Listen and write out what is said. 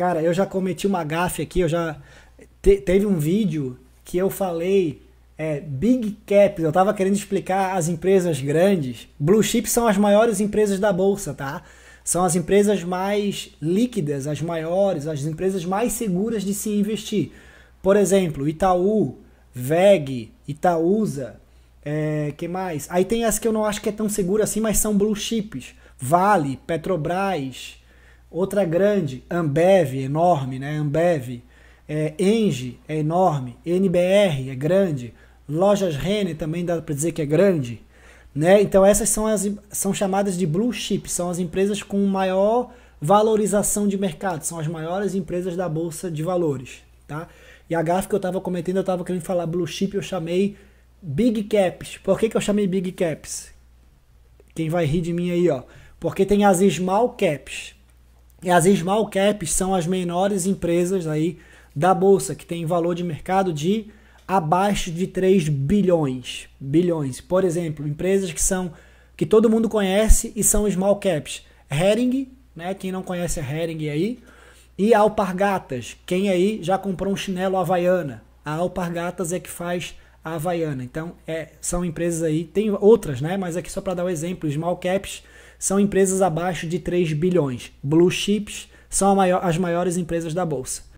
Cara, eu já cometi uma gafe aqui, eu já. Te, teve um vídeo que eu falei é, Big Caps, eu tava querendo explicar as empresas grandes. Blue chips são as maiores empresas da bolsa, tá? São as empresas mais líquidas, as maiores, as empresas mais seguras de se investir. Por exemplo, Itaú, VEG, Itaúsa, é, que mais? Aí tem as que eu não acho que é tão segura assim, mas são blue chips. Vale, Petrobras, Outra grande, Ambev, enorme, né? Ambev. É, Engie é enorme. NBR é grande. Lojas Renner também dá para dizer que é grande. Né? Então essas são as são chamadas de blue chip, são as empresas com maior valorização de mercado, são as maiores empresas da bolsa de valores, tá? E a gafe que eu estava comentando, eu estava querendo falar blue chip, eu chamei big caps. Por que, que eu chamei big caps? Quem vai rir de mim aí, ó? Porque tem as small caps, e as small caps são as menores empresas aí da bolsa, que tem valor de mercado de abaixo de 3 bilhões. Bilhões. Por exemplo, empresas que são que todo mundo conhece e são small caps. Hering, né? Quem não conhece a Hering aí. E Alpargatas. Quem aí já comprou um chinelo Havaiana? A Alpargatas é que faz a Havaiana. Então, é, são empresas aí, tem outras, né? Mas aqui só para dar o um exemplo, small caps são empresas abaixo de 3 bilhões. Blue chips são maior, as maiores empresas da bolsa.